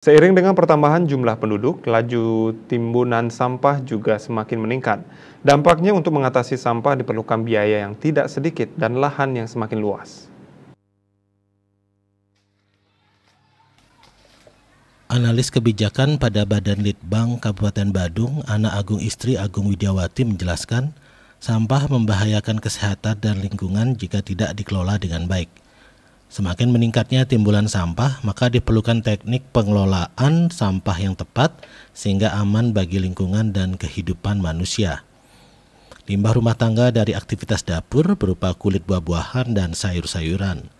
Seiring dengan pertambahan jumlah penduduk, laju timbunan sampah juga semakin meningkat. Dampaknya untuk mengatasi sampah diperlukan biaya yang tidak sedikit dan lahan yang semakin luas. Analis kebijakan pada Badan Litbang Kabupaten Badung, Anak Agung Istri Agung Widiawati menjelaskan, sampah membahayakan kesehatan dan lingkungan jika tidak dikelola dengan baik. Semakin meningkatnya timbulan sampah, maka diperlukan teknik pengelolaan sampah yang tepat sehingga aman bagi lingkungan dan kehidupan manusia. Limbah rumah tangga dari aktivitas dapur berupa kulit buah-buahan dan sayur-sayuran.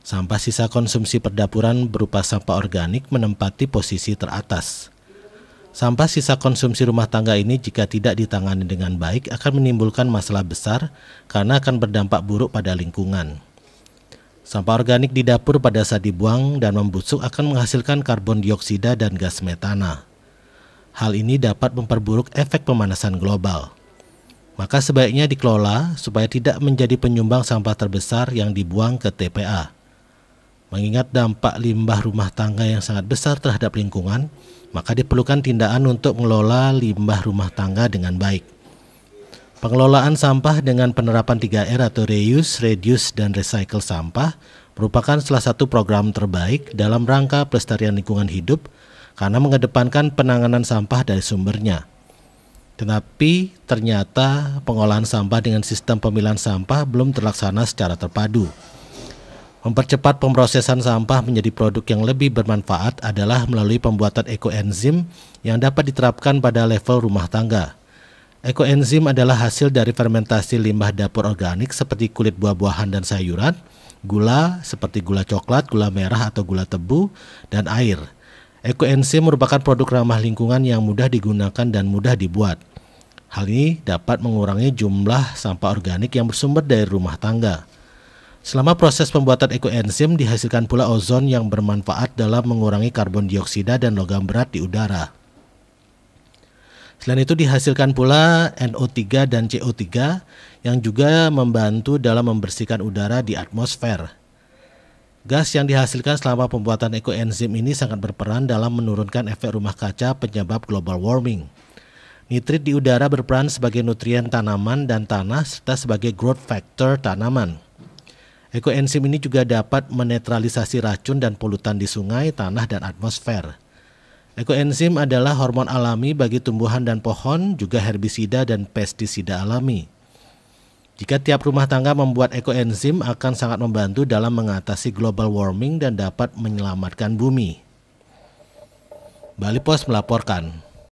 Sampah sisa konsumsi perdapuran berupa sampah organik menempati posisi teratas. Sampah sisa konsumsi rumah tangga ini jika tidak ditangani dengan baik akan menimbulkan masalah besar karena akan berdampak buruk pada lingkungan. Sampah organik di dapur pada saat dibuang dan membusuk akan menghasilkan karbon dioksida dan gas metana. Hal ini dapat memperburuk efek pemanasan global. Maka sebaiknya dikelola supaya tidak menjadi penyumbang sampah terbesar yang dibuang ke TPA. Mengingat dampak limbah rumah tangga yang sangat besar terhadap lingkungan, maka diperlukan tindakan untuk mengelola limbah rumah tangga dengan baik. Pengelolaan sampah dengan penerapan 3R atau reuse, reduce, dan recycle sampah merupakan salah satu program terbaik dalam rangka pelestarian lingkungan hidup karena mengedepankan penanganan sampah dari sumbernya. Tetapi ternyata pengolahan sampah dengan sistem pemilihan sampah belum terlaksana secara terpadu. Mempercepat pemrosesan sampah menjadi produk yang lebih bermanfaat adalah melalui pembuatan ekoenzim yang dapat diterapkan pada level rumah tangga. Ekoenzim adalah hasil dari fermentasi limbah dapur organik seperti kulit buah-buahan dan sayuran, gula seperti gula coklat, gula merah atau gula tebu, dan air. Ekoenzim merupakan produk ramah lingkungan yang mudah digunakan dan mudah dibuat. Hal ini dapat mengurangi jumlah sampah organik yang bersumber dari rumah tangga. Selama proses pembuatan ekoenzim dihasilkan pula ozon yang bermanfaat dalam mengurangi karbon dioksida dan logam berat di udara. Selain itu dihasilkan pula NO3 dan CO3 yang juga membantu dalam membersihkan udara di atmosfer. Gas yang dihasilkan selama pembuatan ekoenzim ini sangat berperan dalam menurunkan efek rumah kaca penyebab global warming. Nitrit di udara berperan sebagai nutrien tanaman dan tanah serta sebagai growth factor tanaman. Ekoenzim ini juga dapat menetralisasi racun dan polutan di sungai, tanah, dan atmosfer. Ekoenzim adalah hormon alami bagi tumbuhan dan pohon, juga herbisida dan pestisida alami. Jika tiap rumah tangga membuat ekoenzim akan sangat membantu dalam mengatasi global warming dan dapat menyelamatkan bumi. Bali Post melaporkan.